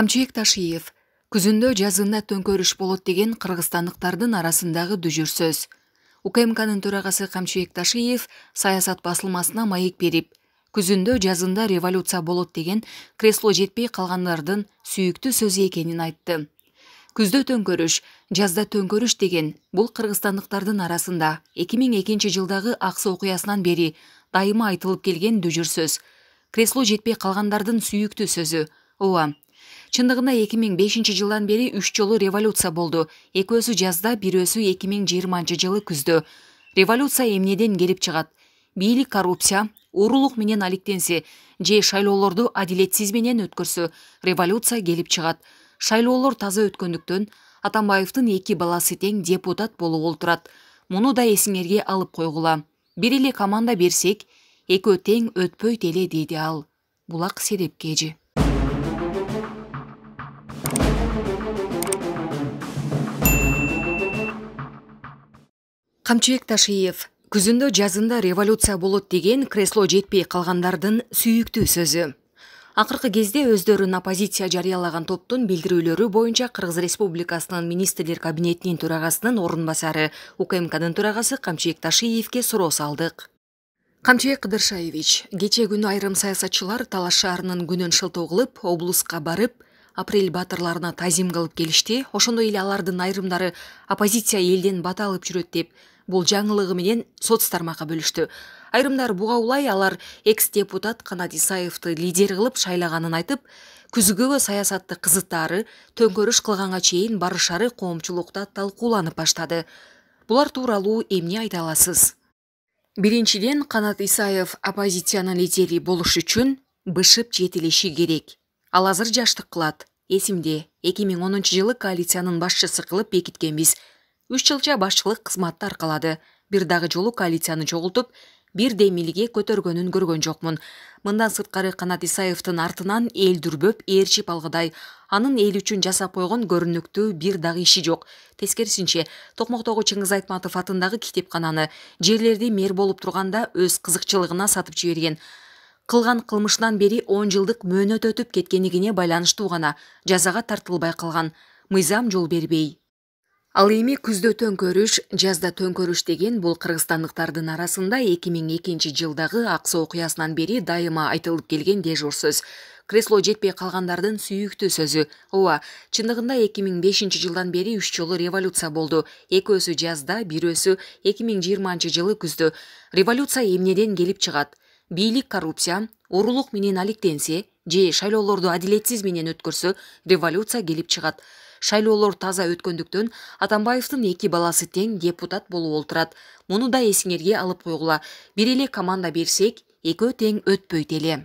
камчыбек ташиев күзүндө жазында төңкөрүш болот деген кыргызстандыктардын арасындагы дүжүр сөз укмкнын төрагасы камчыбек ташиев саясат басылмасына маек берип күзүндө жазында революция болот деген кресло жетпей калгандардын сүйүктүү сөзү экенин айтты күздө төңкөрүш жазда төңкөрүш деген бул кыргызстандыктардын арасында эки миң экинчи жылдагы аксы окуясынан бери дайыма айтылып келген дүжүр сөз кресло жетпей калгандардын сүйүктүү сөзү ооба чындыгында эки миң бешинчи жылдан бери үч жолу революция болду экөөсү жазда бирөөсү эки миң жылы күздө революция эмнеден келип чыгат бийлик коррупция уурулук менен алектенсе же шайлоолорду адилетсиз менен өткөрсө революция келип чыгат шайлоолор таза өткөндүктөн атамбаевдин эки баласы тең депутат болуп олтурат муну да эсиңерге алып койгула бир эле команда берсек экөө тең өтпөйт эле деди ал булак серепкежи камчыбек ташиев күзүндө жазында революция болот деген кресло жетпей калгандардын сүйүктүү сөзү акыркы кезде өздөрүн оппозиция жарыялаган топтун билдирүүлөрү боюнча кыргыз республикасынын министрлер кабинетинин төрагасынын орун басары укмкнын төрагасы камчыбек ташиевке суроо салдык камчыбек кыдыршаевич кечээ күнү айрым саясатчылар талас шаарынын күнүн шылтоо кылып облуска барып апрель баатырларына тазим кылып келишти ошондой эле алардын айрымдары оппозиция элден бата алып жүрөт деп бул жаңылыгы менен соц тармакка айрымдар буга улай алар экс депутат канат Исаевты лидер кылып шайлаганын айтып күзгігі саясатты кызытаары төңкөрүш кылганга чейин барышары коомчулукта талкууланып баштады булар тууралуу эмне айта аласыз биринчиден канат исаев оппозициянын лидери болуш үчүн бышып жетилиши керек ал азыр жаштык кылат эсимде эки миң онунчу жылы коалициянын башчысы кылып бекиткенбиз үч жылча башчылык кызматты аркалады бир дагы жолу коалицияны чогултуп бир демилге көтөргөнүн көргөн жокмун мындан сырткары канат исаевдин артынан эл дүрбөп ээрчип алгыдай анын эл үчүн жасап койгон көрүнүктүү бир дагы иши жок тескерисинче токмоктогу чыңгыз айтматов атындагы китепкананы жерлерди мэр болуп турганда өз кызыкчылыгына сатып жиберген кылган кылмышынан бери он жылдык мөөнөт өтүп кеткендигине байланыштуу гана жазага тартылбай калган мыйзам жол бербей ал эми күздө төңкөрүш жазда төңкөрүш деген бул кыргызстандыктардын арасында эки миң экинчи жылдагы ак аксы окуясынан бери дайыма айтылып келген дежур сөз кресло жетпей калгандардын сүйүктүү сөзү ооба чындыгында эки миң бешинчи жылдан бери үч жолу революция болду экөөсү жазда бирөөсү эки миң жыйырманчы жылы күздө революция эмнеден келип чыгат бийлик коррупция урулук менен алектенсе же шайлоолорду адилетсиз менен өткөрсө революция келип чыгат шайлоолор таза өткөндүктөн атамбаевдин эки баласы тең депутат болуп олтурат муну да эсиңерге алып койгула бир эле команда берсек экөө тең өтпөйт эле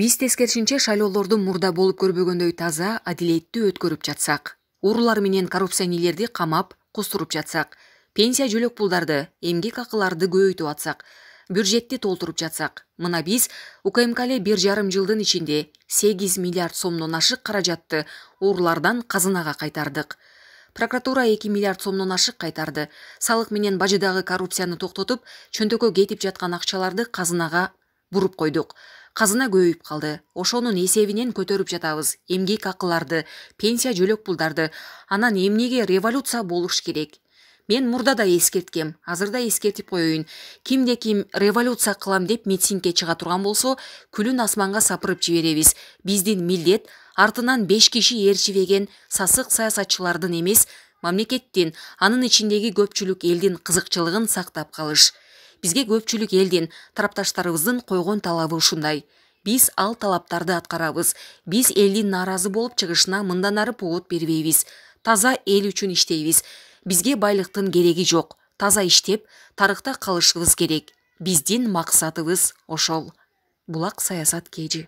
биз тескерисинче шайлоолорду мурда болуп көрбөгөндөй таза адилеттүү өткөрүп жатсак уурулар менен коррупционерлерди камап кустуруп жатсак пенсия жөлөк пулдарды эмгек акыларды көбөйтүп атсак бюджетти толтуруп жатсақ, мына биз укмк эле бир жарым жылдын ичинде сегиз миллиард сомдон ашык каражатты уурулардан казынага кайтардык прокуратура эки миллиард сомдон ашык кайтарды салык менен бажыдагы коррупцияны токтотуп чөнтөккө кетип жаткан акчаларды казынага буруп койдук казына көбөйүп калды ошонун эсебинен көтөрүп жатабыз эмгек акыларды пенсия жөлөк пулдарды анан эмнеге революция болуш керек мен мурда да эскерткем азыр да эскертип коеюн кимде ким революция кылам деп митингге чыга турган болсо күлүн асманга сапырып жиберебиз биздин милдет артынан беш киши ээрчибеген сасык саясатчылардын эмес мамлекеттин анын ичиндеги көпчүлүк элдин кызыкчылыгын сактап калыш бизге көпчүлүк элдин тарапташтарыбыздын койгон талабы ушундай биз ал талаптарды аткарабыз биз элдин нааразы болуп чыгышына мындан ары повод бербейбиз таза эл үчүн иштейбиз бізге байлықтың керегі жоқ таза іштеп, тарықта калышыбыз керек биздин максатыбыз ошол Бұлақ саясат кейджі.